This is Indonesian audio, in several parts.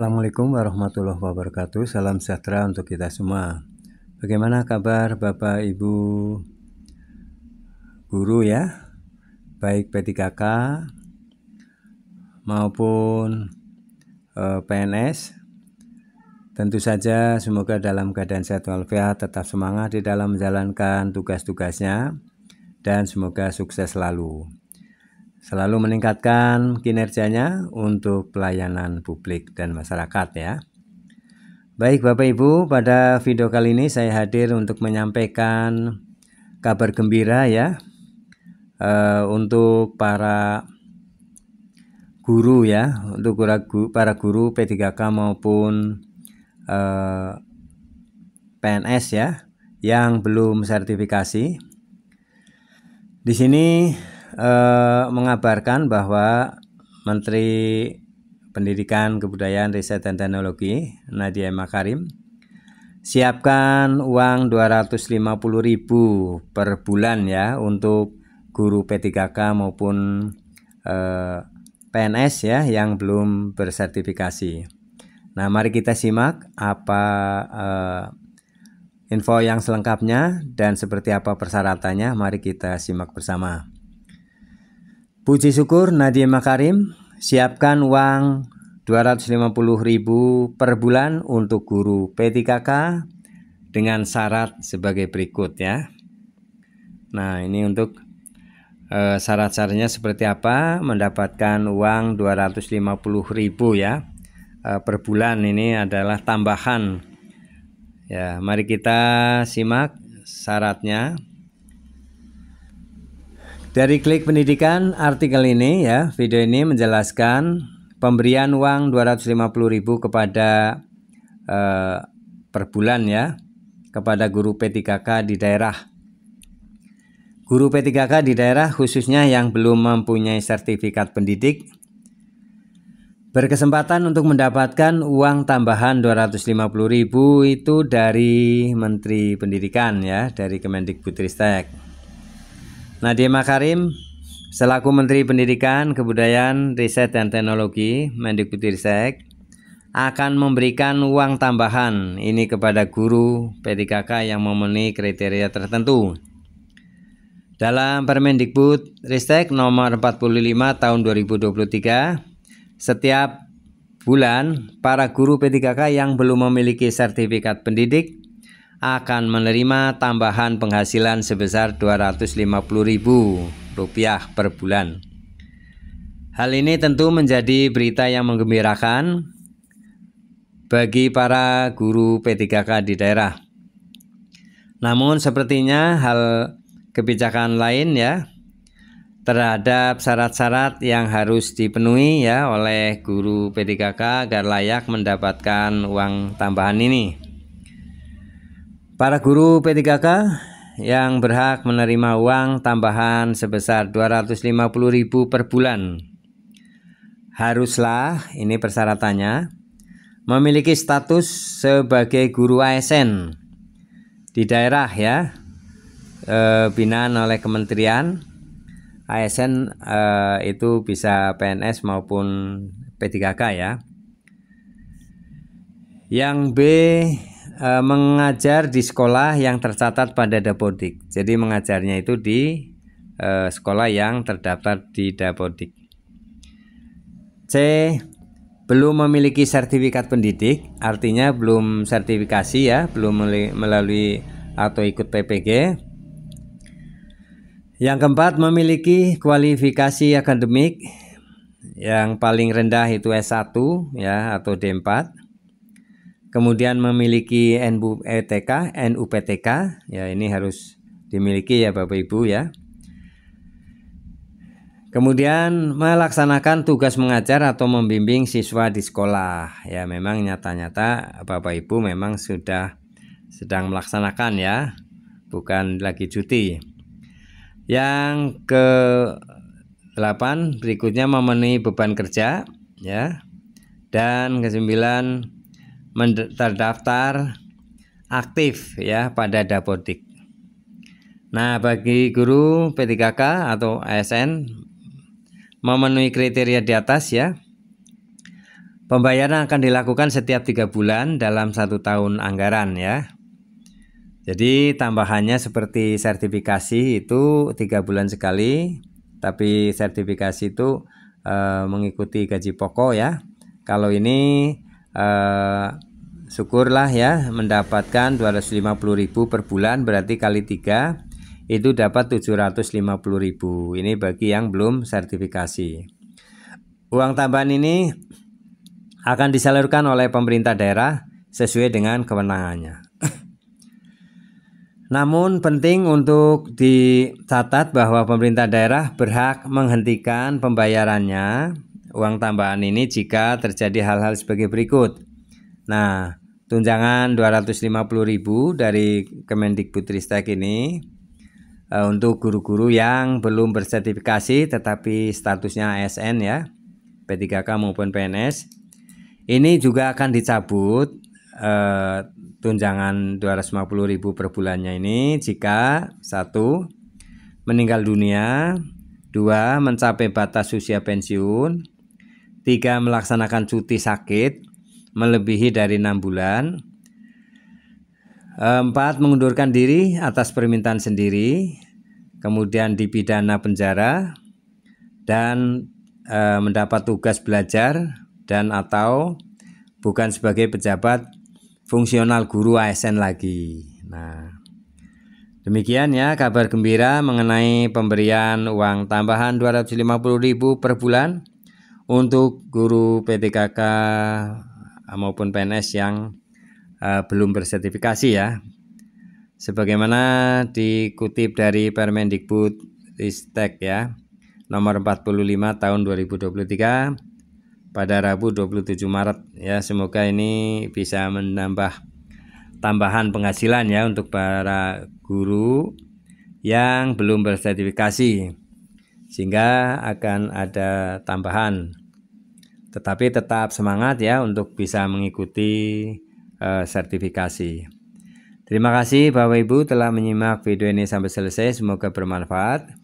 Assalamualaikum warahmatullahi wabarakatuh. Salam sejahtera untuk kita semua. Bagaimana kabar Bapak Ibu guru ya? Baik P3K maupun eh, PNS. Tentu saja semoga dalam keadaan sehat walafiat, tetap semangat di dalam menjalankan tugas-tugasnya dan semoga sukses selalu selalu meningkatkan kinerjanya untuk pelayanan publik dan masyarakat ya. Baik Bapak Ibu, pada video kali ini saya hadir untuk menyampaikan kabar gembira ya e, untuk para guru ya, untuk para guru P3K maupun e, eh, PNS ya yang belum sertifikasi. Di sini eh, mengabarkan bahwa Menteri Pendidikan, Kebudayaan, Riset dan Teknologi Nadia Makarim siapkan uang 250.000 per bulan ya untuk guru P3K maupun eh, PNS ya yang belum bersertifikasi. Nah, mari kita simak apa eh, info yang selengkapnya dan seperti apa persyaratannya. Mari kita simak bersama. Puji syukur Nadia Makarim, siapkan uang 250.000 per bulan untuk guru P3K dengan syarat sebagai berikut ya. Nah, ini untuk e, syarat-syaratnya seperti apa mendapatkan uang 250.000 ya. E, per bulan ini adalah tambahan. Ya, mari kita simak syaratnya. Dari klik pendidikan artikel ini ya, video ini menjelaskan pemberian uang 250.000 kepada eh, per bulan ya kepada guru P3K di daerah. Guru P3K di daerah khususnya yang belum mempunyai sertifikat pendidik berkesempatan untuk mendapatkan uang tambahan 250.000 itu dari Menteri Pendidikan ya, dari Kemendikbudristek. Nadiem Makarim selaku Menteri Pendidikan, Kebudayaan, Riset dan Teknologi Mendikbudristek akan memberikan uang tambahan ini kepada guru P3K yang memenuhi kriteria tertentu. Dalam Permendikbud Ristek nomor 45 tahun 2023, setiap bulan para guru P3K yang belum memiliki sertifikat pendidik akan menerima tambahan penghasilan sebesar Rp250.000 per bulan. Hal ini tentu menjadi berita yang menggembirakan bagi para guru P3K di daerah. Namun sepertinya hal kebijakan lain ya terhadap syarat-syarat yang harus dipenuhi ya oleh guru P3K agar layak mendapatkan uang tambahan ini. Para guru P3K yang berhak menerima uang tambahan sebesar 250.000 per bulan haruslah ini persyaratannya memiliki status sebagai guru ASN di daerah ya e, binaan oleh kementerian ASN e, eh, itu bisa PNS maupun P3K ya yang B e, mengajar di sekolah yang tercatat pada Dapodik. Jadi mengajarnya itu di e, sekolah yang terdaftar di Dapodik. C. Belum memiliki sertifikat pendidik, artinya belum sertifikasi ya, belum melalui atau ikut PPG. Yang keempat, memiliki kualifikasi akademik yang paling rendah itu S1 ya atau D4 kemudian memiliki NUPTK, NUPTK, ya ini harus dimiliki ya Bapak Ibu ya. Kemudian melaksanakan tugas mengajar atau membimbing siswa di sekolah. Ya memang nyata-nyata Bapak Ibu memang sudah sedang melaksanakan ya, bukan lagi cuti. Yang ke 8 berikutnya memenuhi beban kerja ya. Dan ke 9 terdaftar aktif ya pada Dapodik. Nah, bagi guru P3K atau ASN memenuhi kriteria di atas ya. Pembayaran akan dilakukan setiap tiga bulan dalam satu tahun anggaran ya. Jadi tambahannya seperti sertifikasi itu tiga bulan sekali, tapi sertifikasi itu e, mengikuti gaji pokok ya. Kalau ini e, syukurlah ya mendapatkan 250.000 per bulan berarti kali tiga itu dapat 750.000 ini bagi yang belum sertifikasi uang tambahan ini akan disalurkan oleh pemerintah daerah sesuai dengan kewenangannya namun penting untuk dicatat bahwa pemerintah daerah berhak menghentikan pembayarannya uang tambahan ini jika terjadi hal-hal sebagai berikut. Nah, tunjangan 250.000 dari Kemendikbudristek ini uh, untuk guru-guru yang belum bersertifikasi tetapi statusnya ASN ya P3K maupun PNS ini juga akan dicabut uh, tunjangan 250.000 per bulannya ini jika satu meninggal dunia dua mencapai batas usia pensiun tiga melaksanakan cuti sakit melebihi dari enam bulan. Empat, mengundurkan diri atas permintaan sendiri, kemudian dipidana penjara, dan e, mendapat tugas belajar dan atau bukan sebagai pejabat fungsional guru ASN lagi. Nah, demikian ya kabar gembira mengenai pemberian uang tambahan 250.000 per bulan untuk guru PTKK Ah, maupun PNS yang uh, belum bersertifikasi ya. Sebagaimana dikutip dari Permendikbud Ristek ya, nomor 45 tahun 2023 pada Rabu 27 Maret ya. Semoga ini bisa menambah tambahan penghasilan ya untuk para guru yang belum bersertifikasi sehingga akan ada tambahan tetapi tetap semangat ya untuk bisa mengikuti uh, sertifikasi. Terima kasih Bapak Ibu telah menyimak video ini sampai selesai. Semoga bermanfaat.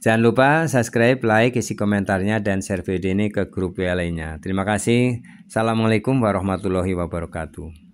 Jangan lupa subscribe, like, isi komentarnya, dan share video ini ke grup WA lainnya. Terima kasih. Assalamualaikum warahmatullahi wabarakatuh.